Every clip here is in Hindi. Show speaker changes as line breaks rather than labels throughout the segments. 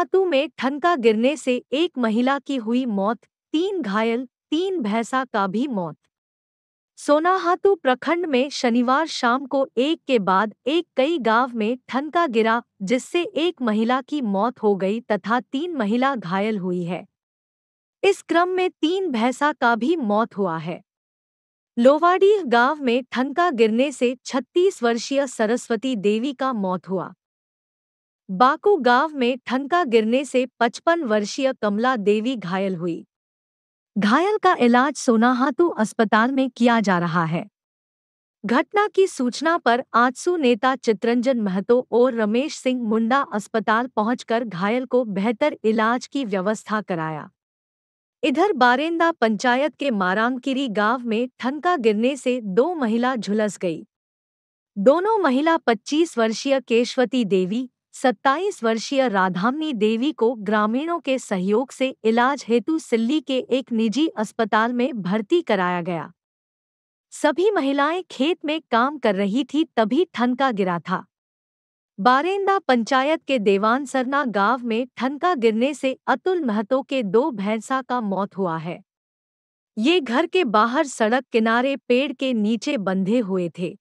धातु में ठनका गिरने से एक महिला की हुई मौत तीन घायल तीन भैंसा का भी मौत सोनाहातू प्रखंड में शनिवार शाम को एक के बाद एक कई गांव में ठनका गिरा जिससे एक महिला की मौत हो गई तथा तीन महिला घायल हुई है इस क्रम में तीन भैंसा का भी मौत हुआ है लोवाडीह गांव में ठनका गिरने से 36 वर्षीय सरस्वती देवी का मौत हुआ बाकू गांव में ठनका गिरने से 55 वर्षीय कमला देवी घायल हुई घायल का इलाज सोनाहातु अस्पताल में किया जा रहा है घटना की सूचना पर आजसू नेता चित्रंजन महतो और रमेश सिंह मुंडा अस्पताल पहुंचकर घायल को बेहतर इलाज की व्यवस्था कराया इधर बारेंदा पंचायत के मारामकिरी गांव में ठनका गिरने से दो महिला झुलस गई दोनों महिला 25 वर्षीय केशवती देवी सत्ताईस वर्षीय राधामनी देवी को ग्रामीणों के सहयोग से इलाज हेतु सिल्ली के एक निजी अस्पताल में भर्ती कराया गया सभी महिलाएं खेत में काम कर रही थी तभी ठनका गिरा था बारेंदा पंचायत के देवानसरना गांव में ठनका गिरने से अतुल महतो के दो भैंसा का मौत हुआ है ये घर के बाहर सड़क किनारे पेड़ के नीचे बंधे हुए थे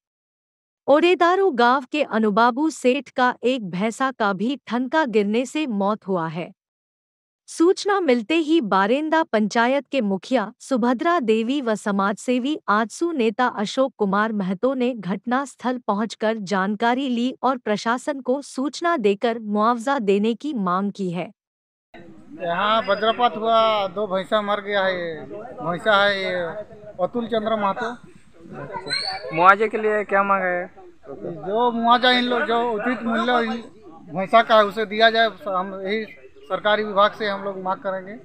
ओरेदारो गांव के अनुबाबू सेठ का एक भैंसा का भी ठनका गिरने से मौत हुआ है सूचना मिलते ही बारेंदा पंचायत के मुखिया सुभद्रा देवी व समाजसेवी आजसू नेता अशोक कुमार महतो ने घटना स्थल पहुंचकर जानकारी ली और प्रशासन को सूचना देकर मुआवजा देने की मांग की है
यहाँ वज्रपात हुआ दो भैंसा मर गया है भैंसा है अतुल चंद्र महतो मुआवजे के लिए क्या मांग है जो मुआवजा इन लोग जो उचित मूल्य भैंसा का है उसे दिया जाए हम यही सरकारी विभाग से हम लोग मांग करेंगे